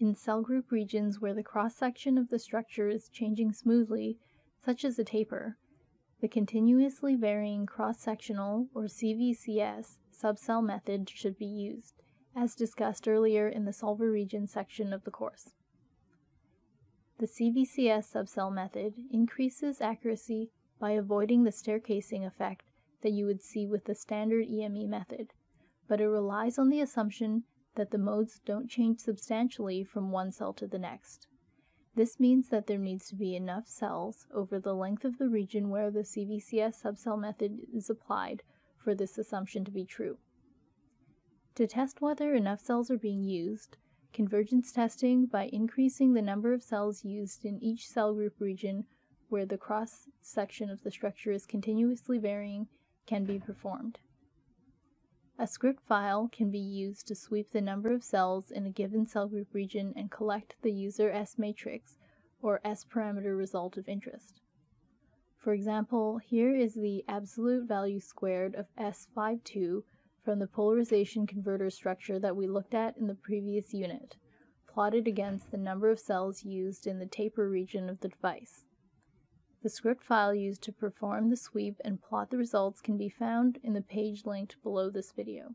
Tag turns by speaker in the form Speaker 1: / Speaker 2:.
Speaker 1: in cell group regions where the cross-section of the structure is changing smoothly, such as a taper. The continuously varying cross-sectional, or CVCS, subcell method should be used, as discussed earlier in the solver region section of the course. The CVCS subcell method increases accuracy by avoiding the staircasing effect that you would see with the standard EME method, but it relies on the assumption that the modes don't change substantially from one cell to the next. This means that there needs to be enough cells over the length of the region where the CVCS subcell method is applied for this assumption to be true. To test whether enough cells are being used, convergence testing by increasing the number of cells used in each cell group region where the cross section of the structure is continuously varying can be performed. A script file can be used to sweep the number of cells in a given cell group region and collect the user S matrix, or S parameter result of interest. For example, here is the absolute value squared of S52 from the polarization converter structure that we looked at in the previous unit, plotted against the number of cells used in the taper region of the device. The script file used to perform the sweep and plot the results can be found in the page linked below this video.